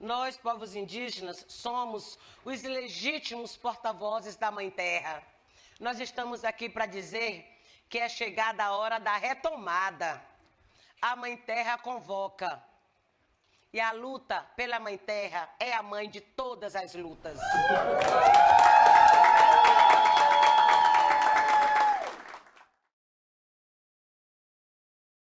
Nós, povos indígenas, somos os legítimos porta-vozes da Mãe Terra. Nós estamos aqui para dizer que é chegada a hora da retomada. A Mãe Terra convoca. E a luta pela Mãe Terra é a mãe de todas as lutas.